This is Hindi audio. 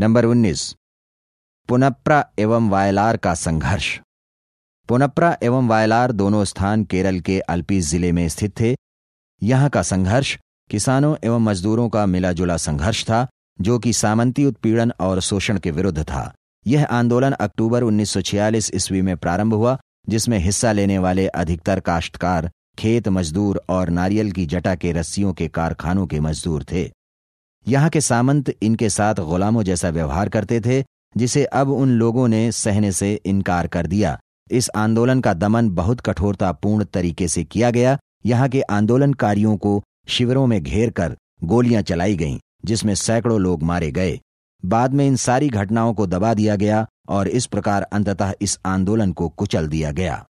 नंबर उन्नीस पुनप्रा एवं वायलार का संघर्ष पुनप्रा एवं वायलार दोनों स्थान केरल के अल्पी जिले में स्थित थे यहाँ का संघर्ष किसानों एवं मजदूरों का मिला जुला संघर्ष था जो कि सामंती उत्पीड़न और शोषण के विरुद्ध था यह आंदोलन अक्टूबर 1946 ईस्वी में प्रारंभ हुआ जिसमें हिस्सा लेने वाले अधिकतर काश्तकार खेत मजदूर और नारियल की जटा के रस्सियों के कारखानों के मजदूर थे यहाँ के सामंत इनके साथ गुलामों जैसा व्यवहार करते थे जिसे अब उन लोगों ने सहने से इनकार कर दिया इस आंदोलन का दमन बहुत कठोरतापूर्ण तरीके से किया गया यहाँ के आंदोलनकारियों को शिविरों में घेर कर गोलियां चलाई गईं जिसमें सैकड़ों लोग मारे गए बाद में इन सारी घटनाओं को दबा दिया गया और इस प्रकार अंततः इस आंदोलन को कुचल दिया गया